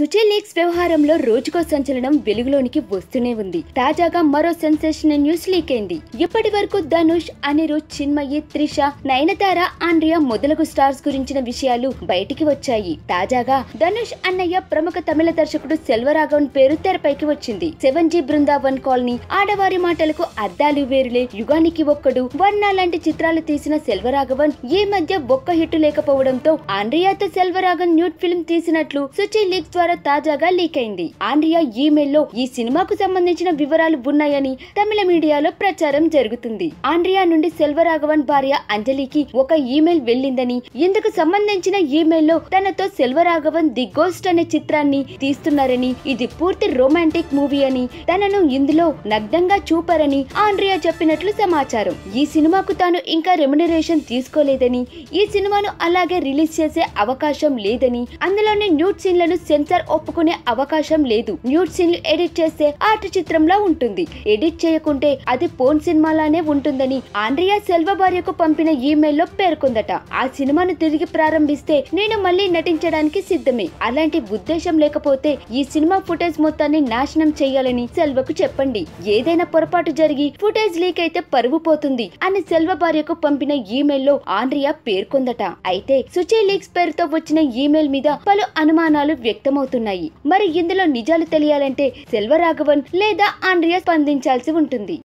సుచిల్ leaks వ్యవహారంలో రోజుకో సంచలనం వెలుగులోనికి వస్తూనే ఉంది తాజాగా మరో సెన్సేషన్ న్యూస్ లీక్ అయింది ఇప్పటి వరకు ధనుష్ అనిరుద్ చిన్మయి త్రిష నయనతార ఆండ్రియా మొదలగు స్టార్స్ గురించిన విషయాలు బయటికి వచ్చాయి తాజాగా ధనుష్ అన్నయ్య ప్రముఖ తమిళ దర్శకుడు సెల్వరాఘవన్ పేరు తెరపైకి వచ్చింది సెవెన్ జీ బృందావన్ కాలనీ ఆడవారి మాటలకు అద్దాలు వేరులే యుగానికి ఒక్కడు వర్ణ లాంటి చిత్రాలు తీసిన సెల్వరాఘవన్ ఈ మధ్య ఒక్క హిట్ లేకపోవడంతో ఆండ్రియాతో సెల్వరాఘవన్ న్యూట్ ఫిల్మ్ తీసినట్లు సుచి లీక్ ద్వారా ద్వారా తాజాగా లీక్ అయింది ఆండ్రియా ఈమెయిల్ లో ఈ సినిమాకు సంబంధించిన వివరాలు ఉన్నాయని తమిళ మీడియాలో ప్రచారం జరుగుతుంది ఆండ్రియా నుండి సెల్వరాఘవన్ భార్య అంజలికి ఒక ఈమెయిల్ వెళ్ళిందని ఇందుకు సంబంధించిన ఈమెయిల్లో తనతో సెల్వరాఘవన్ ది గోస్ట్ అనే చిత్రాన్ని తీస్తున్నారని ఇది పూర్తి రొమాంటిక్ మూవీ అని తనను ఇందులో నగ్నంగా చూపారని ఆండ్రియా చెప్పినట్లు సమాచారం ఈ సినిమాకు తాను ఇంకా రెమ్యునరేషన్ తీసుకోలేదని ఈ సినిమాను అలాగే రిలీజ్ చేసే అవకాశం లేదని అందులోని న్యూడ్ సీన్లను సెన్సార్ డైరెక్టర్ ఒప్పుకునే అవకాశం లేదు న్యూడ్ సీన్లు ఎడిట్ చేస్తే ఆర్ట్ చిత్రంలా ఉంటుంది ఎడిట్ చేయకుంటే అది పోన్ సినిమాలానే ఉంటుందని ఆండ్రియా సెల్వ భార్యకు పంపిన ఈమెయిల్లో పేర్కొందట ఆ సినిమాను తిరిగి ప్రారంభిస్తే నేను మళ్ళీ నటించడానికి సిద్ధమే అలాంటి ఉద్దేశం లేకపోతే ఈ సినిమా ఫుటేజ్ మొత్తాన్ని నాశనం చేయాలని సెల్వకు చెప్పండి ఏదైనా పొరపాటు జరిగి ఫుటేజ్ లీక్ అయితే పరుగు పోతుంది అని సెల్వ భార్యకు పంపిన ఈమెయిల్లో ఆండ్రియా పేర్కొందట అయితే సుచి లీక్స్ పేరుతో వచ్చిన ఈమెయిల్ మీద పలు అనుమానాలు వ్యక్తమవుతాయి అవుతున్నాయి మరి ఇందులో నిజాలు తెలియాలంటే సెల్వరాఘవన్ లేదా ఆండ్రియా స్పందించాల్సి ఉంటుంది